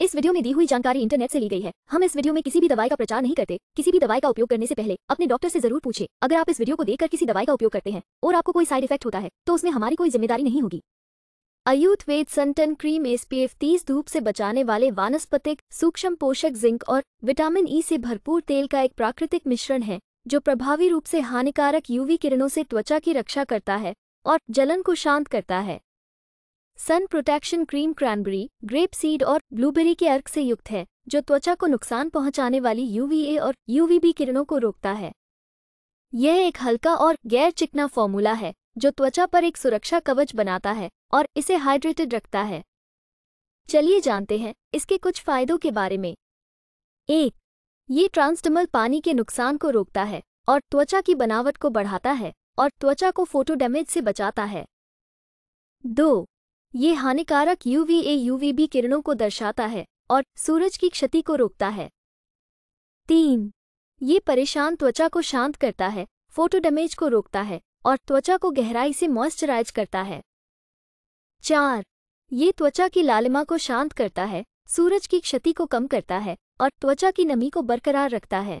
इस वीडियो में दी हुई जानकारी इंटरनेट से ली गई है हम इस वीडियो में किसी भी दवाई का प्रचार नहीं करते किसी भी दवाई का उपयोग करने से पहले अपने डॉक्टर से जरूर पूछे अगर आप इस वीडियो को देखकर किसी दवाई का उपयोग करते हैं और आपको कोई साइड इफेक्ट होता है तो उसमें हमारी कोई जिम्मेदारी नहीं होगी अयुथ वेद suntan cream S P F तीस धूप से बचाने वाले वानस्पतिक सूक्ष्म पोषक जिंक और विटामिन ई से भरपूर तेल का एक प्राकृतिक मिश्रण है जो प्रभावी रूप से हानिकारक यूवी किरणों से त्वचा की रक्षा करता है और जलन को शांत करता है sun protection cream cranberry grape seed और ब्लूबेरी के अर्क से युक्त है जो त्वचा को नुकसान पहुंचाने वाली यूवीए और यूवीबी किरणों को रोकता है यह एक हल्का और गैर चिकना फॉर्मूला है जो त्वचा पर एक सुरक्षा कवच बनाता है और इसे हाइड्रेटेड रखता है चलिए जानते हैं इसके कुछ फायदों के बारे में एक ये ट्रांसडमल पानी के नुकसान को रोकता है और त्वचा की बनावट को बढ़ाता है और त्वचा को फोटो डैमेज से बचाता है दो ये हानिकारक यूवीए यूवीबी किरणों को दर्शाता है और सूरज की क्षति को रोकता है तीन ये परेशान त्वचा को शांत करता है फोटो डैमेज को रोकता है और त्वचा को गहराई से मॉइस्चराइज करता है चार ये त्वचा की लालिमा को शांत करता है सूरज की क्षति को कम करता है और त्वचा की नमी को बरकरार रखता है